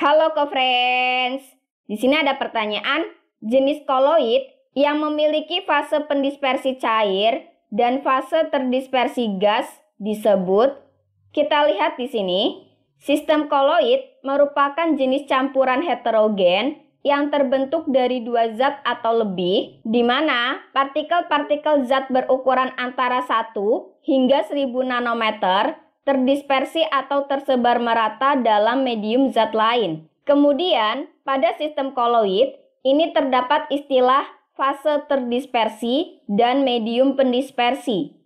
Halo co-friends. Di sini ada pertanyaan, jenis koloid yang memiliki fase pendispersi cair dan fase terdispersi gas disebut. Kita lihat di sini, sistem koloid merupakan jenis campuran heterogen yang terbentuk dari dua zat atau lebih, di mana partikel-partikel zat berukuran antara 1 hingga 1000 nanometer terdispersi atau tersebar merata dalam medium zat lain. Kemudian, pada sistem koloid, ini terdapat istilah fase terdispersi dan medium pendispersi.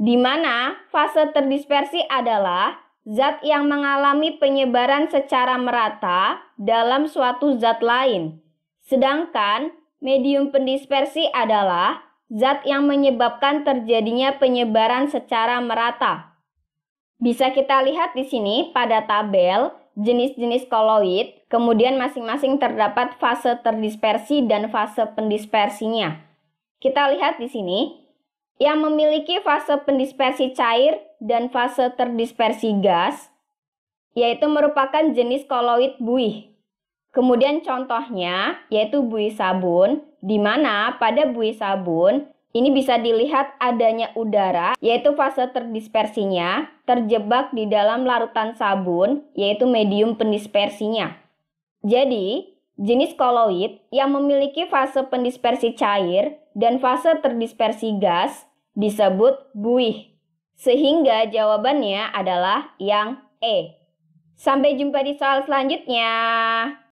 Di mana fase terdispersi adalah zat yang mengalami penyebaran secara merata dalam suatu zat lain. Sedangkan medium pendispersi adalah zat yang menyebabkan terjadinya penyebaran secara merata. Bisa kita lihat di sini pada tabel jenis-jenis koloid, kemudian masing-masing terdapat fase terdispersi dan fase pendispersinya. Kita lihat di sini, yang memiliki fase pendispersi cair dan fase terdispersi gas, yaitu merupakan jenis koloid buih. Kemudian contohnya, yaitu buih sabun, di mana pada buih sabun, ini bisa dilihat adanya udara, yaitu fase terdispersinya, terjebak di dalam larutan sabun, yaitu medium pendispersinya. Jadi, jenis koloid yang memiliki fase pendispersi cair dan fase terdispersi gas disebut buih. Sehingga jawabannya adalah yang E. Sampai jumpa di soal selanjutnya.